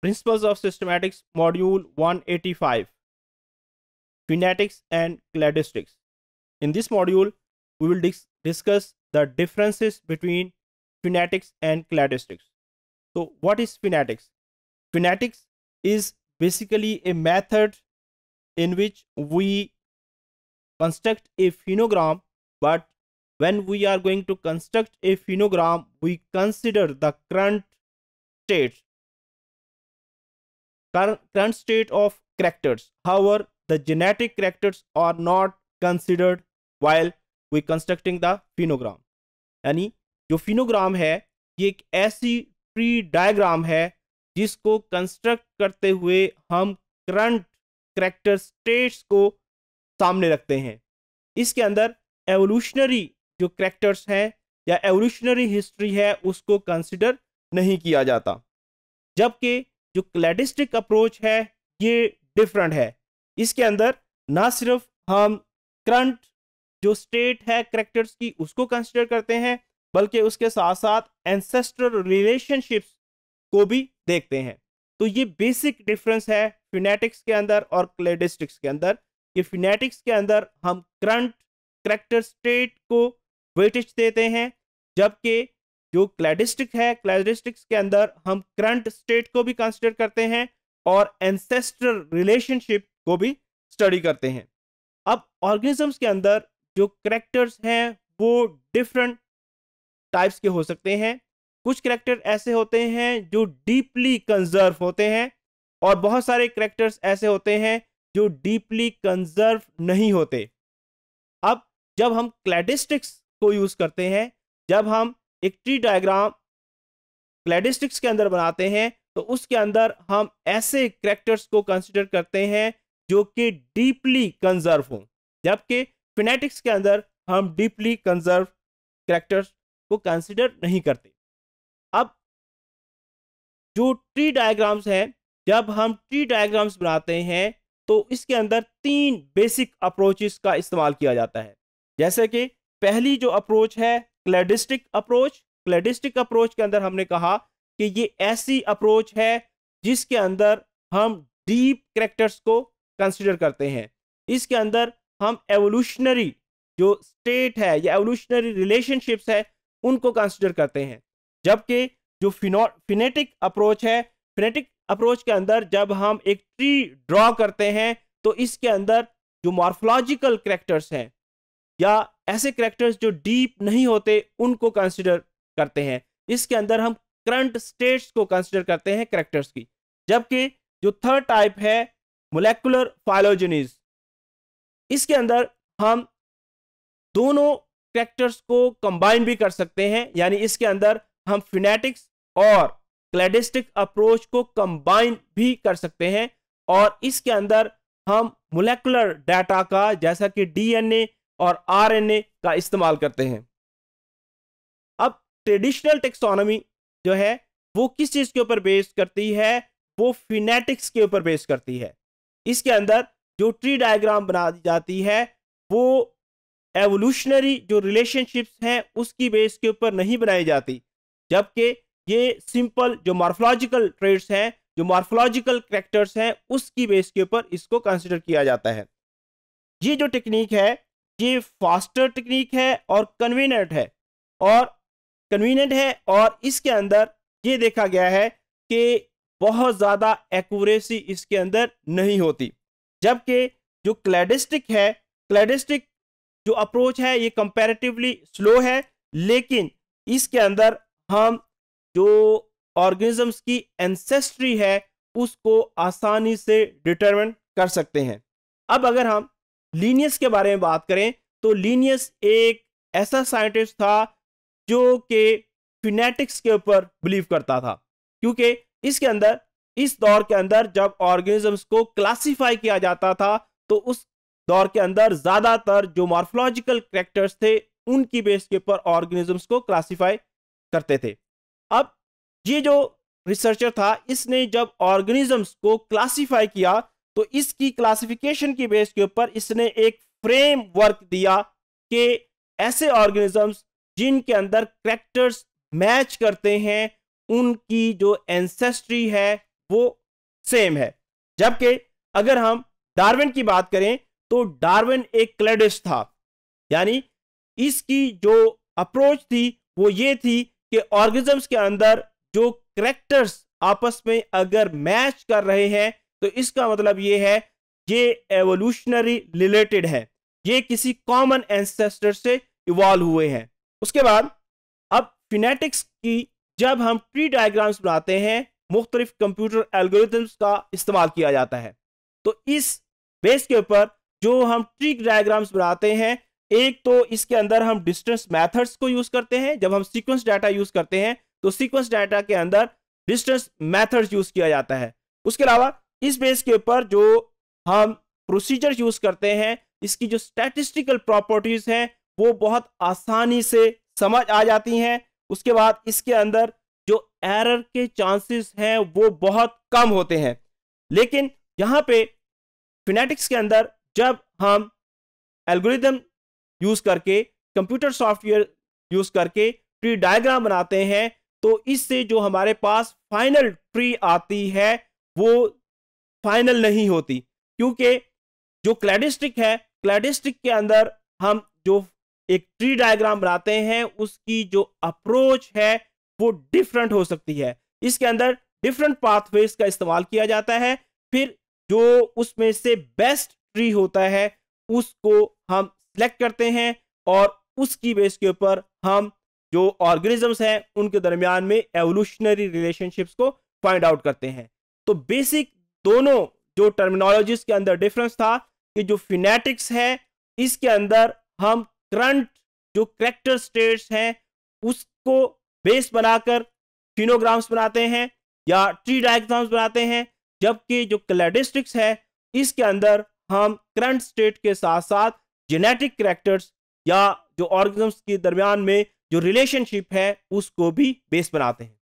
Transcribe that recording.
Principles of Systematics, Module 185 Phonetics and Cladistics. In this module, we will dis discuss the differences between phonetics and cladistics. So, what is phonetics? Phonetics is basically a method in which we construct a phonogram, but when we are going to construct a phonogram, we consider the current state current state of characters. However, the genetic characters are not considered while we constructing the phenogram. यानी जो phenogram है ये एक ऐसी tree diagram है जिसको construct करते हुए हम करंट करेक्टर स्टेट्स को सामने रखते हैं इसके अंदर एवोल्यूशनरी जो करेक्टर्स हैं या एवोल्यूशनरी हिस्ट्री है उसको कंसिडर नहीं किया जाता जबकि जो क्लेडिस्टिक अप्रोच है ये डिफरेंट है इसके अंदर ना सिर्फ हम करंट जो स्टेट है करेक्टर्स की उसको कंसिडर करते हैं बल्कि उसके साथ साथ एंसेस्टर रिलेशनशिप्स को भी देखते हैं तो ये बेसिक डिफरेंस है फिनेटिक्स के अंदर और क्लेडिस्टिक्स के अंदर कि फिनेटिक्स के अंदर हम करंट करेक्टर स्टेट को वेटेज देते हैं जबकि जो क्लैडिस्टिक है क्लैडिस्टिक्स के अंदर हम करंट स्टेट को भी कंसिडर करते हैं और एंसेस्टर रिलेशनशिप को भी स्टडी करते हैं अब ऑर्गेनिजम्स के अंदर जो करेक्टर्स हैं वो डिफरेंट टाइप्स के हो सकते हैं कुछ करेक्टर ऐसे होते हैं जो डीपली कंजर्व होते हैं और बहुत सारे करेक्टर्स ऐसे होते हैं जो डीपली कंजर्व नहीं होते अब जब हम क्लैडिस्टिक्स को यूज़ करते हैं जब हम एक ट्री डायग्राम ग्लैडिस्टिक्स के अंदर बनाते हैं तो उसके अंदर हम ऐसे करेक्टर्स को कंसिडर करते हैं जो कि डीपली कंजर्व हों जबकि फिनेटिक्स के अंदर हम डीपली कंजर्व करेक्टर्स को कंसिडर नहीं करते अब जो ट्री डायग्राम्स हैं जब हम ट्री डायग्राम्स बनाते हैं तो इसके अंदर तीन बेसिक अप्रोचेस का इस्तेमाल किया जाता है जैसे कि पहली जो अप्रोच है क्लेडिस्टिक अप्रोच क्लेडिस्टिक अप्रोच के अंदर हमने कहा कि ये ऐसी अप्रोच है जिसके अंदर हम डीप करेक्टर्स को कंसिडर करते हैं इसके अंदर हम एवोल्यूशनरी जो स्टेट है या एवोल्यूशनरी रिलेशनशिप्स है उनको कंसिडर करते हैं जबकि जो फिनेटिक अप्रोच है फिनेटिक अप्रोच के अंदर जब हम एक ट्री ड्रॉ करते हैं तो इसके अंदर जो मॉर्फोलॉजिकल करेक्टर्स हैं या ऐसे करेक्टर्स जो डीप नहीं होते उनको कंसिडर करते हैं इसके अंदर हम करंट स्टेट्स को कंसिडर करते हैं करेक्टर्स की जबकि जो थर्ड टाइप है मोलेकुलर फाइलोजनीज इसके अंदर हम दोनों करेक्टर्स को कंबाइन भी कर सकते हैं यानी इसके अंदर हम फिनेटिक्स और क्लेडिस्टिक अप्रोच को कंबाइन भी कर सकते हैं और इसके अंदर हम मोलेकुलर डाटा का जैसा कि डीएनए और आरएनए का इस्तेमाल करते हैं अब ट्रेडिशनल टेक्सोनॉमी जो है वो किस चीज़ के ऊपर बेस करती है वो फिनेटिक्स के ऊपर बेस करती है इसके अंदर जो ट्री डायग्राम बना दी जाती है वो एवोल्यूशनरी जो रिलेशनशिप्स हैं उसकी बेस के ऊपर नहीं बनाई जाती जबकि ये सिंपल जो मार्फोलॉजिकल ट्रेड्स हैं जो मार्फोलॉजिकल करेक्टर्स हैं उसकी बेस के ऊपर इसको कंसिडर किया जाता है ये जो टेक्निक है ये फास्टर टेक्निक है और कन्वीनियंट है और कन्वीनियंट है और इसके अंदर ये देखा गया है कि बहुत ज़्यादा एक्यूरेसी इसके अंदर नहीं होती जबकि जो क्लेडिस्टिक है क्लेडिस्टिक जो अप्रोच है ये कंपैरेटिवली स्लो है लेकिन इसके अंदर हम जो ऑर्गेनिजम्स की एंसेस्ट्री है उसको आसानी से डिटरमिन कर सकते हैं अब अगर हम लीनियस के बारे में बात करें तो लीनियस एक ऐसा साइंटिस्ट था जो कि फिनेटिक्स के ऊपर बिलीव करता था क्योंकि इसके अंदर इस दौर के अंदर जब ऑर्गेनिजम्स को क्लासिफाई किया जाता था तो उस दौर के अंदर ज़्यादातर जो मॉर्फोलॉजिकल करेक्टर्स थे उनकी बेस के ऊपर ऑर्गेनिजम्स को क्लासिफाई करते थे अब ये जो रिसर्चर था इसने जब ऑर्गेनिजम्स को क्लासिफाई किया तो इसकी क्लासिफिकेशन की बेस के ऊपर इसने एक फ्रेमवर्क दिया कि ऐसे ऑर्गेनिजम्स जिनके अंदर करेक्टर्स मैच करते हैं उनकी जो एंसेस्ट्री है वो सेम है जबकि अगर हम डार्विन की बात करें तो डार्विन एक क्लेडिस्ट था यानी इसकी जो अप्रोच थी वो ये थी कि ऑर्गेनिजम्स के अंदर जो करेक्टर्स आपस में अगर मैच कर रहे हैं तो इसका मतलब ये है ये एवोल्यूशनरी रिलेटेड है ये किसी कॉमन एंसेस्टर से इवॉल्व हुए हैं उसके बाद अब फिनेटिक्स की जब हम ट्री डायग्राम्स बनाते हैं मुख्तलिफ कंप्यूटर एल्गोरिथम्स का इस्तेमाल किया जाता है तो इस बेस के ऊपर जो हम ट्री डायग्राम्स बनाते हैं एक तो इसके अंदर हम डिस्टेंस मैथड्स को यूज़ करते हैं जब हम सीक्वेंस डाटा यूज़ करते हैं तो सीक्वेंस डाटा के अंदर डिस्टेंस मैथड्स यूज़ किया जाता है उसके अलावा इस बेस के ऊपर जो हम प्रोसीजर यूज करते हैं इसकी जो स्टैटिस्टिकल प्रॉपर्टीज हैं वो बहुत आसानी से समझ आ जाती हैं उसके बाद इसके अंदर जो एरर के चांसेस हैं वो बहुत कम होते हैं लेकिन यहाँ पे फिनेटिक्स के अंदर जब हम एल्गोरिदम यूज करके कंप्यूटर सॉफ्टवेयर यूज करके ट्री डायग्राम बनाते हैं तो इससे जो हमारे पास फाइनल ट्री आती है वो फाइनल नहीं होती क्योंकि जो क्लेडिस्टिक है क्लेडिस्टिक के अंदर हम जो एक ट्री डायग्राम बनाते हैं उसकी जो अप्रोच है वो डिफरेंट हो सकती है इसके अंदर डिफरेंट पाथवेज का इस्तेमाल किया जाता है फिर जो उसमें से बेस्ट ट्री होता है उसको हम सेलेक्ट करते हैं और उसकी बेस के ऊपर हम जो ऑर्गेनिजम्स हैं उनके दरमियान में एवोल्यूशनरी रिलेशनशिप्स को फाइंड आउट करते हैं तो बेसिक दोनों जो टर्मिनोलॉजीज के अंदर डिफरेंस था कि जो फिनेटिक्स है इसके अंदर हम करंट जो करेक्टर स्टेट्स हैं उसको बेस बनाकर फिनोग्राम्स बनाते हैं या ट्री डायग्राम्स बनाते हैं जबकि जो क्लेडिस्टिक्स है इसके अंदर हम करंट स्टेट के साथ साथ जेनेटिक करेक्टर्स या जो ऑर्गेनिज्म के दरमियान में जो रिलेशनशिप है उसको भी बेस बनाते हैं